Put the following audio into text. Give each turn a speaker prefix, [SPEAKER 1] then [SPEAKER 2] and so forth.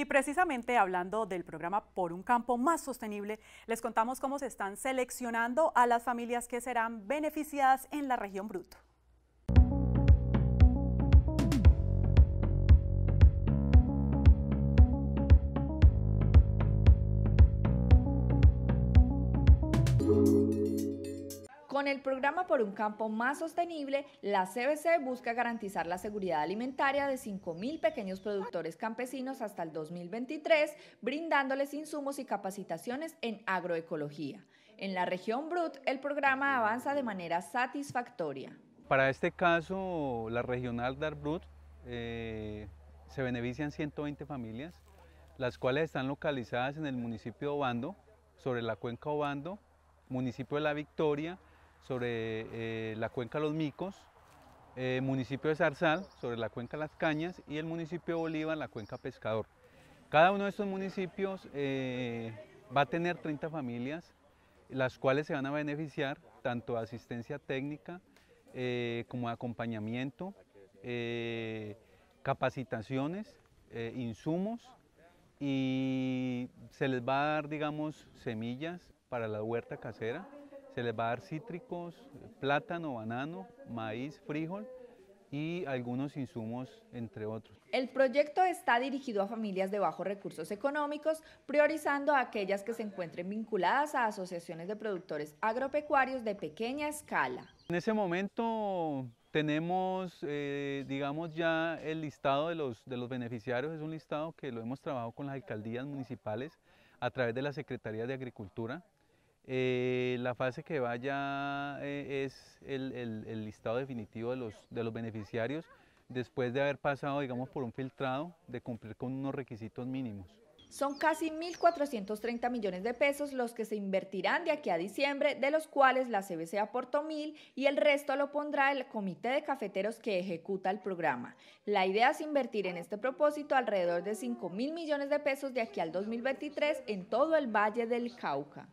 [SPEAKER 1] Y precisamente hablando del programa Por un campo más sostenible, les contamos cómo se están seleccionando a las familias que serán beneficiadas en la región Bruto. Con el programa por un campo más sostenible, la CBC busca garantizar la seguridad alimentaria de 5.000 pequeños productores campesinos hasta el 2023, brindándoles insumos y capacitaciones en agroecología. En la región Brut, el programa avanza de manera satisfactoria.
[SPEAKER 2] Para este caso, la regional Dar Brut eh, se benefician 120 familias, las cuales están localizadas en el municipio de Obando, sobre la cuenca Obando, municipio de La Victoria, sobre eh, la cuenca Los Micos, eh, municipio de Zarzal sobre la cuenca Las Cañas y el municipio de Bolívar la cuenca Pescador. Cada uno de estos municipios eh, va a tener 30 familias, las cuales se van a beneficiar tanto de asistencia técnica como de acompañamiento, capacitaciones, insumos y se les va a dar, digamos, semillas para la huerta casera. Se les va a dar cítricos, plátano, banano, maíz, frijol y algunos insumos, entre otros.
[SPEAKER 1] El proyecto está dirigido a familias de bajos recursos económicos, priorizando a aquellas que se encuentren vinculadas a asociaciones de productores agropecuarios de pequeña escala.
[SPEAKER 2] En ese momento tenemos, eh, digamos, ya el listado de los, de los beneficiarios, es un listado que lo hemos trabajado con las alcaldías municipales a través de la Secretaría de Agricultura, eh, la fase que vaya eh, es el, listado definitivo de los, de los beneficiarios después de haber pasado, digamos, por un filtrado de cumplir con unos requisitos mínimos.
[SPEAKER 1] Son casi 1.430 millones de pesos los que se invertirán de aquí a diciembre, de los cuales la CBC aportó 1.000 y el resto lo pondrá el comité de cafeteros que ejecuta el programa. La idea es invertir en este propósito alrededor de 5.000 millones de pesos de aquí al 2023 en todo el Valle del Cauca.